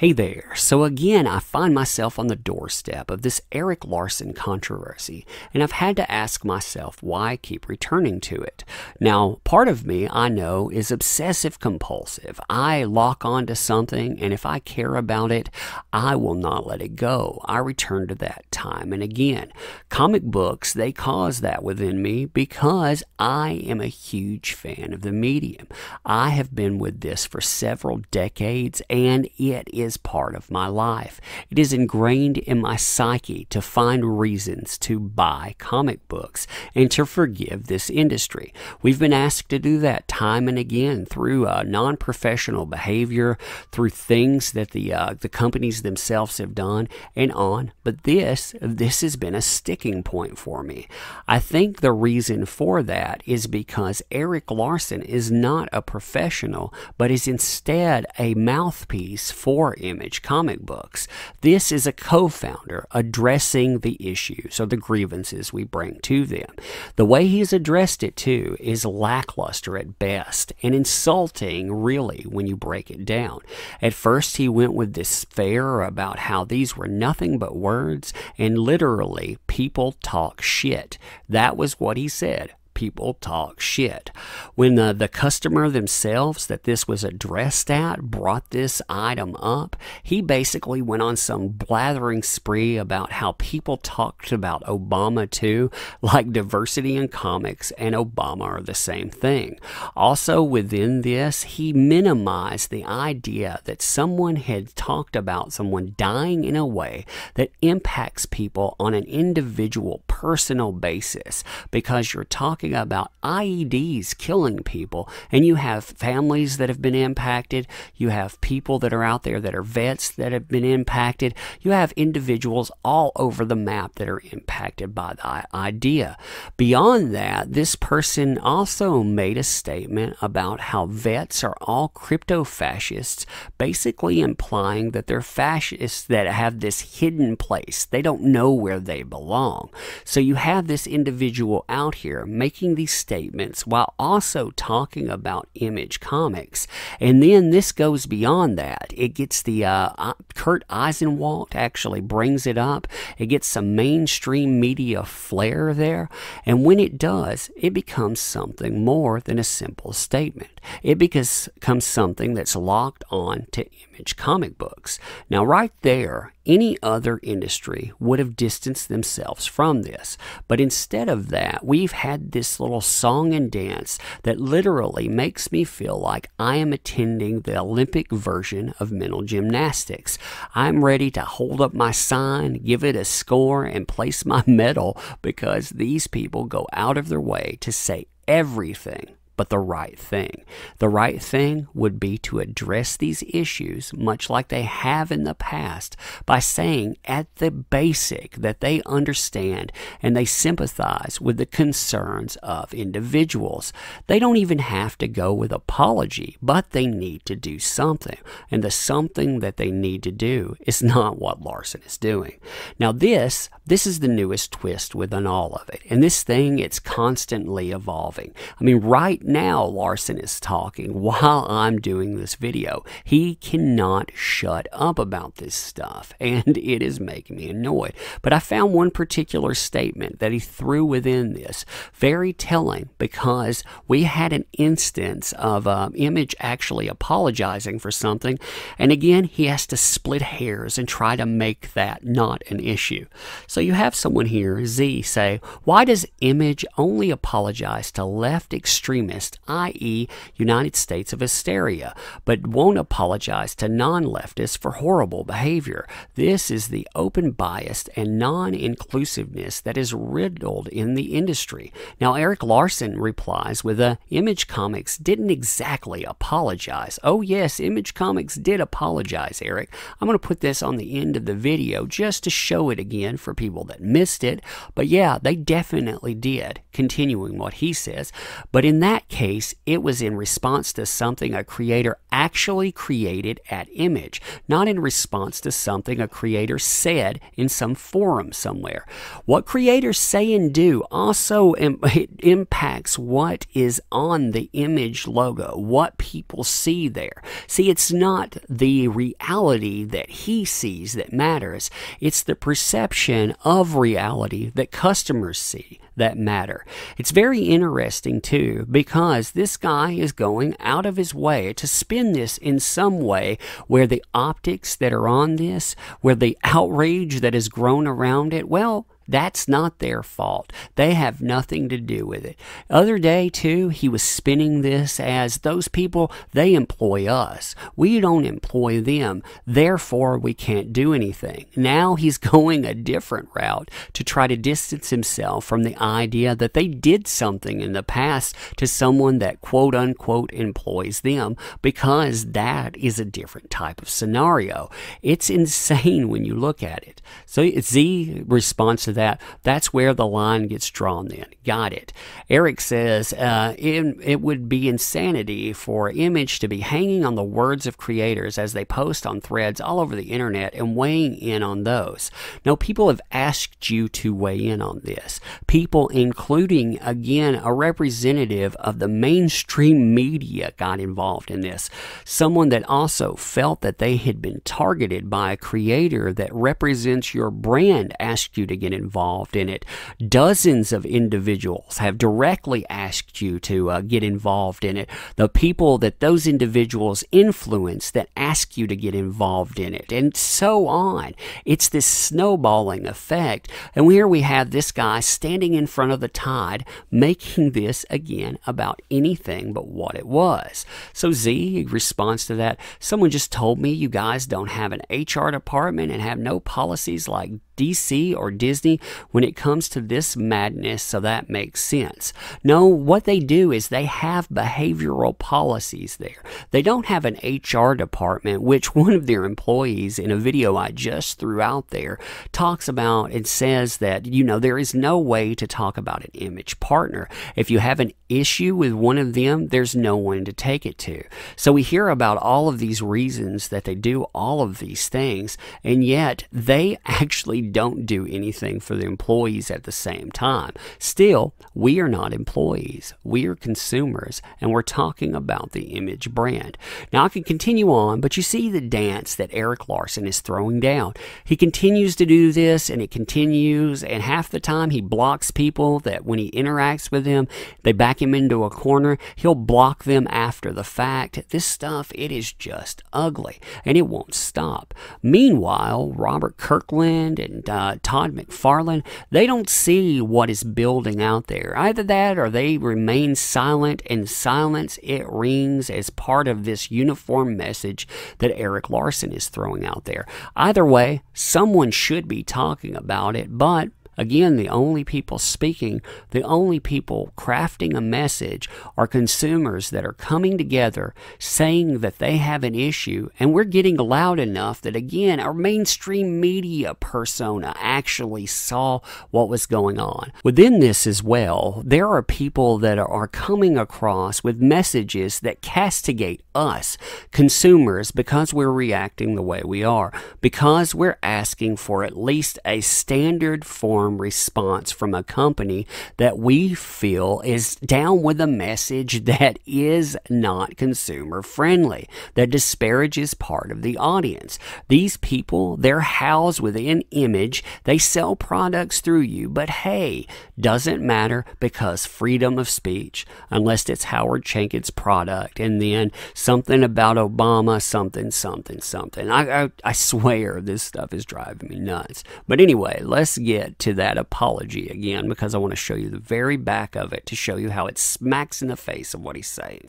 Hey there. So again, I find myself on the doorstep of this Eric Larson controversy, and I've had to ask myself why I keep returning to it. Now, part of me I know is obsessive compulsive. I lock onto something, and if I care about it, I will not let it go. I return to that time and again. Comic books, they cause that within me because I am a huge fan of the medium. I have been with this for several decades, and it is is part of my life. It is ingrained in my psyche to find reasons to buy comic books and to forgive this industry. We've been asked to do that time and again through uh, non professional behavior, through things that the, uh, the companies themselves have done, and on. But this, this has been a sticking point for me. I think the reason for that is because Eric Larson is not a professional, but is instead a mouthpiece for Image comic books. This is a co founder addressing the issues or the grievances we bring to them. The way he's addressed it, too, is lackluster at best and insulting, really, when you break it down. At first, he went with despair about how these were nothing but words and literally people talk shit. That was what he said people talk shit. When the, uh, the customer themselves that this was addressed at brought this item up, he basically went on some blathering spree about how people talked about Obama too, like diversity in comics and Obama are the same thing. Also, within this, he minimized the idea that someone had talked about someone dying in a way that impacts people on an individual personal basis because you're talking talking about IEDs killing people, and you have families that have been impacted, you have people that are out there that are vets that have been impacted, you have individuals all over the map that are impacted by the idea. Beyond that, this person also made a statement about how vets are all crypto fascists, basically implying that they're fascists that have this hidden place. They don't know where they belong. So you have this individual out here making making these statements while also talking about Image Comics. And then this goes beyond that. It gets the uh, uh Kurt Eisenwald actually brings it up. It gets some mainstream media flair there. And when it does, it becomes something more than a simple statement it becomes something that's locked on to image comic books. Now, right there, any other industry would have distanced themselves from this. But instead of that, we've had this little song and dance that literally makes me feel like I am attending the Olympic version of mental gymnastics. I'm ready to hold up my sign, give it a score, and place my medal because these people go out of their way to say everything but the right thing. The right thing would be to address these issues, much like they have in the past, by saying at the basic that they understand and they sympathize with the concerns of individuals. They don't even have to go with apology, but they need to do something. And the something that they need to do is not what Larson is doing. Now this, this is the newest twist within all of it. And this thing, it's constantly evolving. I mean, right now Larson is talking while I'm doing this video. He cannot shut up about this stuff, and it is making me annoyed. But I found one particular statement that he threw within this very telling because we had an instance of um, Image actually apologizing for something, and again, he has to split hairs and try to make that not an issue. So you have someone here, Z, say, Why does Image only apologize to left extremists? i.e., United States of hysteria, but won't apologize to non leftists for horrible behavior. This is the open bias and non inclusiveness that is riddled in the industry. Now, Eric Larson replies with a Image Comics didn't exactly apologize. Oh, yes, Image Comics did apologize, Eric. I'm going to put this on the end of the video just to show it again for people that missed it. But yeah, they definitely did, continuing what he says. But in that case, it was in response to something a creator actually created at Image, not in response to something a creator said in some forum somewhere. What creators say and do also Im impacts what is on the Image logo, what people see there. See, it's not the reality that he sees that matters, it's the perception of reality that customers see that matter. It's very interesting, too, because because this guy is going out of his way to spin this in some way where the optics that are on this, where the outrage that has grown around it, well, that's not their fault. They have nothing to do with it. Other day, too, he was spinning this as those people, they employ us. We don't employ them. Therefore, we can't do anything. Now he's going a different route to try to distance himself from the idea that they did something in the past to someone that quote unquote employs them because that is a different type of scenario. It's insane when you look at it. So Z responds to that that. That's where the line gets drawn then. Got it. Eric says uh, it would be insanity for image to be hanging on the words of creators as they post on threads all over the internet and weighing in on those. Now, people have asked you to weigh in on this. People, including, again, a representative of the mainstream media, got involved in this. Someone that also felt that they had been targeted by a creator that represents your brand asked you to get involved involved in it. Dozens of individuals have directly asked you to uh, get involved in it. The people that those individuals influence that ask you to get involved in it, and so on. It's this snowballing effect. And here we have this guy standing in front of the tide, making this again about anything but what it was. So Z responds to that. Someone just told me you guys don't have an HR department and have no policies like DC or Disney crazy. When it comes to this madness, so that makes sense. No, what they do is they have behavioral policies there. They don't have an HR department, which one of their employees in a video I just threw out there talks about and says that, you know, there is no way to talk about an image partner. If you have an issue with one of them, there's no one to take it to. So we hear about all of these reasons that they do all of these things, and yet they actually don't do anything for the employees at the same time. Still, we are not employees, we are consumers, and we're talking about the image brand. Now, I can continue on, but you see the dance that Eric Larson is throwing down. He continues to do this, and it continues, and half the time he blocks people that when he interacts with them, they back him into a corner. He'll block them after the fact. This stuff, it is just ugly, and it won't stop. Meanwhile, Robert Kirkland and uh, Todd McFarlane, they don't see what is building out there. Either that or they remain silent, and silence it rings as part of this uniform message that Eric Larson is throwing out there. Either way, someone should be talking about it, but Again, the only people speaking, the only people crafting a message are consumers that are coming together saying that they have an issue, and we're getting loud enough that, again, our mainstream media persona actually saw what was going on. Within this as well, there are people that are coming across with messages that castigate us, consumers, because we're reacting the way we are, because we're asking for at least a standard form term response from a company that we feel is down with a message that is not consumer friendly, that disparages part of the audience. These people, they're housed within image, they sell products through you, but hey, doesn't matter because freedom of speech, unless it's Howard Schenken's product, and then something about Obama, something, something, something. I, I, I swear this stuff is driving me nuts. But anyway, let's get to the that apology again because I want to show you the very back of it to show you how it smacks in the face of what he's saying.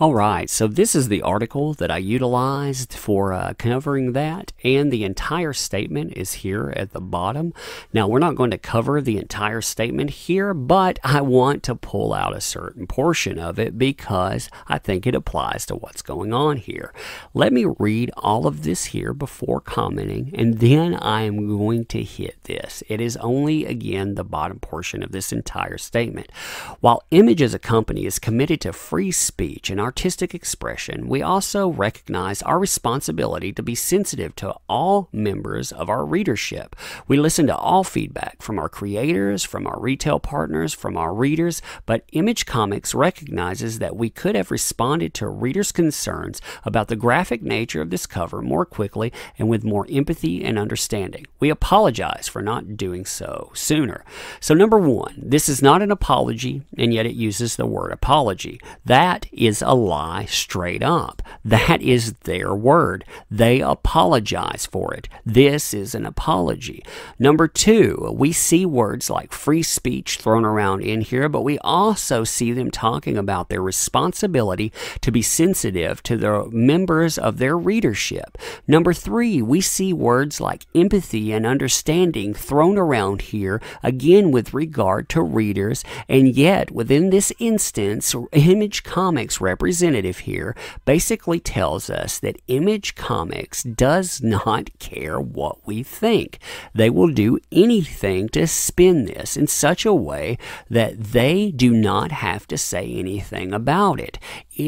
All right, so this is the article that I utilized for uh, covering that, and the entire statement is here at the bottom. Now, we're not going to cover the entire statement here, but I want to pull out a certain portion of it because I think it applies to what's going on here. Let me read all of this here before commenting, and then I am going to hit this. It is only, again, the bottom portion of this entire statement. While Image as a company is committed to free speech and our artistic expression, we also recognize our responsibility to be sensitive to all members of our readership. We listen to all feedback from our creators, from our retail partners, from our readers, but Image Comics recognizes that we could have responded to readers' concerns about the graphic nature of this cover more quickly and with more empathy and understanding. We apologize for not doing so sooner. So, number one, this is not an apology, and yet it uses the word apology. That is a lie straight up. That is their word. They apologize for it. This is an apology. Number two, we see words like free speech thrown around in here, but we also see them talking about their responsibility to be sensitive to the members of their readership. Number three, we see words like empathy and understanding thrown around here, again with regard to readers, and yet within this instance, Image Comics represents representative here basically tells us that Image Comics does not care what we think. They will do anything to spin this in such a way that they do not have to say anything about it.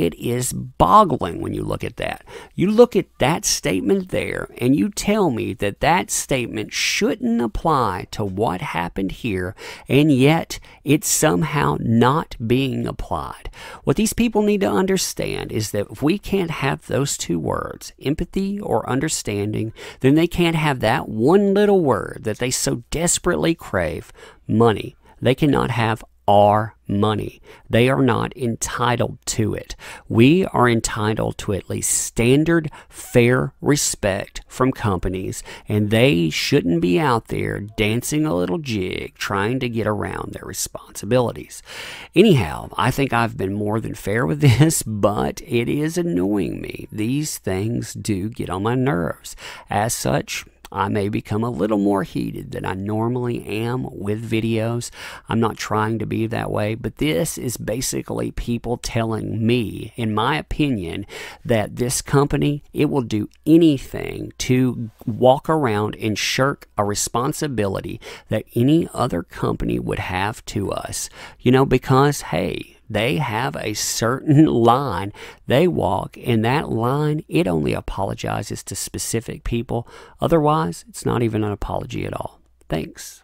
It is boggling when you look at that. You look at that statement there, and you tell me that that statement shouldn't apply to what happened here, and yet it's somehow not being applied. What these people need to understand is that if we can't have those two words, empathy or understanding, then they can't have that one little word that they so desperately crave money. They cannot have are money. They are not entitled to it. We are entitled to at least standard fair respect from companies, and they shouldn't be out there dancing a little jig trying to get around their responsibilities. Anyhow, I think I've been more than fair with this, but it is annoying me. These things do get on my nerves. As such, I may become a little more heated than I normally am with videos. I'm not trying to be that way, but this is basically people telling me, in my opinion, that this company, it will do anything to walk around and shirk a responsibility that any other company would have to us. You know, because, hey, they have a certain line they walk, and that line, it only apologizes to specific people. Otherwise, it's not even an apology at all. Thanks.